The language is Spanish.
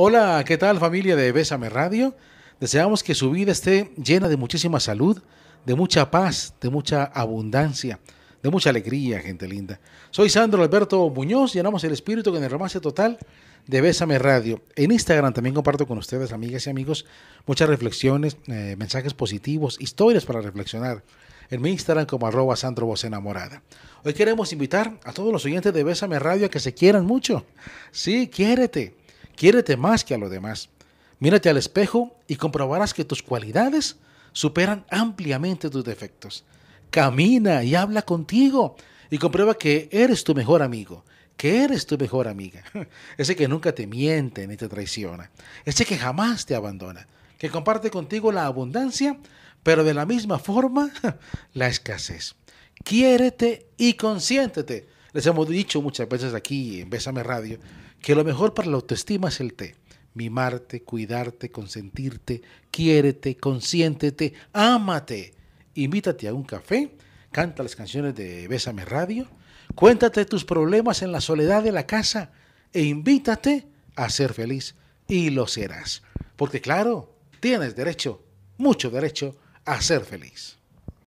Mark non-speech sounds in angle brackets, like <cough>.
Hola, ¿qué tal familia de Bésame Radio? Deseamos que su vida esté llena de muchísima salud, de mucha paz, de mucha abundancia, de mucha alegría, gente linda. Soy Sandro Alberto Muñoz, llenamos el espíritu con el romance total de Bésame Radio. En Instagram también comparto con ustedes, amigas y amigos, muchas reflexiones, eh, mensajes positivos, historias para reflexionar en mi Instagram como arroba Sandro Voz Enamorada. Hoy queremos invitar a todos los oyentes de Bésame Radio a que se quieran mucho. Sí, quiérete. Quiérete más que a lo demás. Mírate al espejo y comprobarás que tus cualidades superan ampliamente tus defectos. Camina y habla contigo y comprueba que eres tu mejor amigo, que eres tu mejor amiga. <laughs> Ese que nunca te miente ni te traiciona. Ese que jamás te abandona, que comparte contigo la abundancia, pero de la misma forma <laughs> la escasez. Quiérete y consiéntete les hemos dicho muchas veces aquí en Bésame Radio que lo mejor para la autoestima es el té. Mimarte, cuidarte, consentirte, quiérete, consiéntete, ámate. Invítate a un café, canta las canciones de Bésame Radio, cuéntate tus problemas en la soledad de la casa e invítate a ser feliz y lo serás. Porque claro, tienes derecho, mucho derecho a ser feliz.